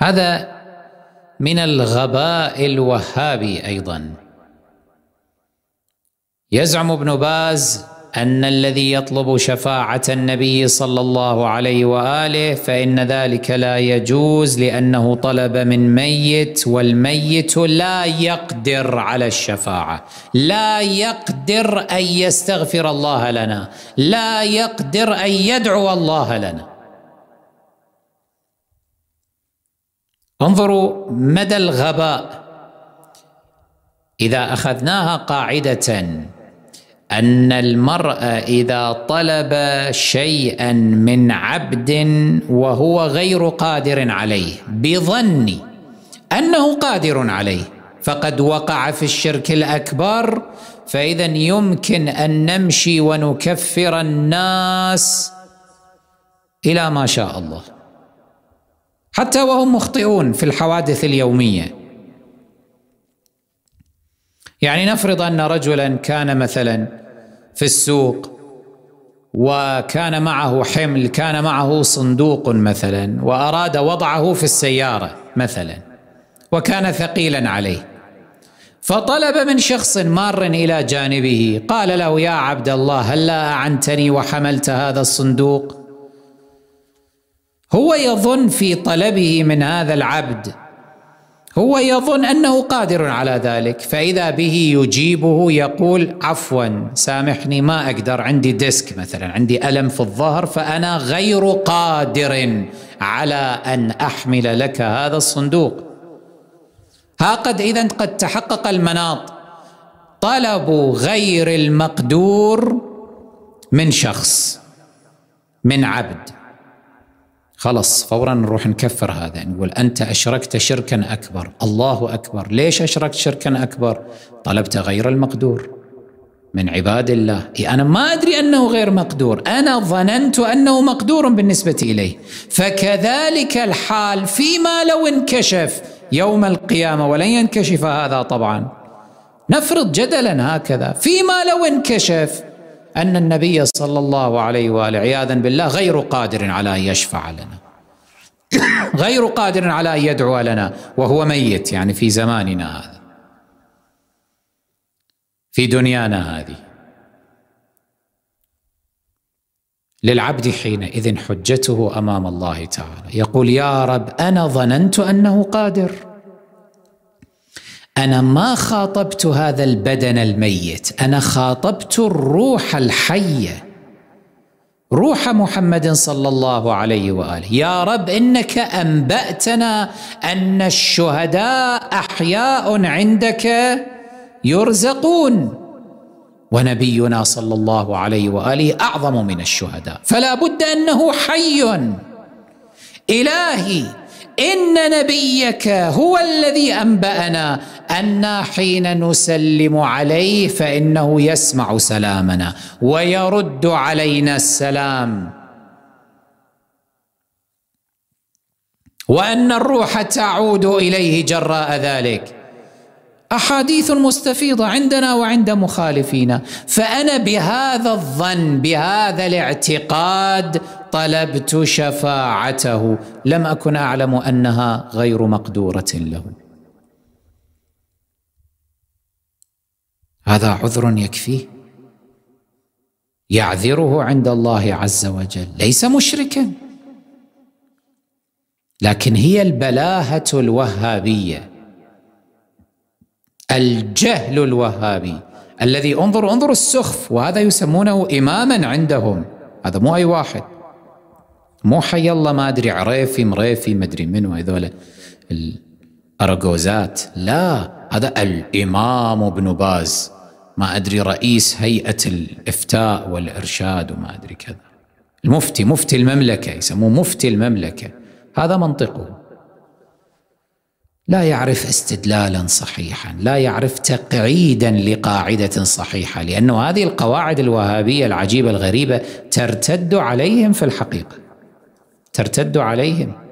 هذا من الغباء الوهابي ايضا يزعم ابن باز ان الذي يطلب شفاعه النبي صلى الله عليه واله فان ذلك لا يجوز لانه طلب من ميت والميت لا يقدر على الشفاعه لا يقدر ان يستغفر الله لنا لا يقدر ان يدعو الله لنا انظروا مدى الغباء اذا اخذناها قاعده ان المرء اذا طلب شيئا من عبد وهو غير قادر عليه بظن انه قادر عليه فقد وقع في الشرك الاكبر فاذا يمكن ان نمشي ونكفر الناس الى ما شاء الله حتى وهم مخطئون في الحوادث اليوميه يعني نفرض ان رجلا كان مثلا في السوق وكان معه حمل كان معه صندوق مثلا واراد وضعه في السياره مثلا وكان ثقيلا عليه فطلب من شخص مار الى جانبه قال له يا عبد الله هلا اعنتني وحملت هذا الصندوق هو يظن في طلبه من هذا العبد هو يظن انه قادر على ذلك فاذا به يجيبه يقول عفوا سامحني ما اقدر عندي ديسك مثلا عندي الم في الظهر فانا غير قادر على ان احمل لك هذا الصندوق ها قد اذا قد تحقق المناط طلب غير المقدور من شخص من عبد خلص فورا نروح نكفر هذا نقول أنت أشركت شركا أكبر الله أكبر ليش أشركت شركا أكبر طلبت غير المقدور من عباد الله إيه أنا ما أدري أنه غير مقدور أنا ظننت أنه مقدور بالنسبة إليه فكذلك الحال فيما لو انكشف يوم القيامة ولن ينكشف هذا طبعا نفرض جدلا هكذا فيما لو انكشف أن النبي صلى الله عليه وآله عياذا بالله غير قادر على أن يشفع لنا غير قادر على أن يدعو لنا وهو ميت يعني في زماننا هذا في دنيانا هذه للعبد حينئذ حجته امام الله تعالى يقول يا رب انا ظننت انه قادر انا ما خاطبت هذا البدن الميت انا خاطبت الروح الحيه روح محمد صلى الله عليه واله يا رب انك انباتنا ان الشهداء احياء عندك يرزقون ونبينا صلى الله عليه واله اعظم من الشهداء فلا بد انه حي الهي إن نبيك هو الذي أنبأنا أنا حين نسلم عليه فإنه يسمع سلامنا ويرد علينا السلام وأن الروح تعود إليه جراء ذلك أحاديث مستفيضة عندنا وعند مخالفينا فأنا بهذا الظن بهذا الاعتقاد طلبت شفاعته لم اكن اعلم انها غير مقدوره له هذا عذر يكفيه يعذره عند الله عز وجل ليس مشركا لكن هي البلاهه الوهابيه الجهل الوهابي الذي انظر انظر السخف وهذا يسمونه اماما عندهم هذا مو اي واحد مو حي الله ما ادري عريفي مريفي ما ادري منو هذول الاراجوزات لا هذا الامام ابن باز ما ادري رئيس هيئه الافتاء والارشاد وما ادري كذا المفتي مفتي المملكه يسموه مفتي المملكه هذا منطقه لا يعرف استدلالا صحيحا لا يعرف تقعيدا لقاعده صحيحه لانه هذه القواعد الوهابيه العجيبه الغريبه ترتد عليهم في الحقيقه ترتد عليهم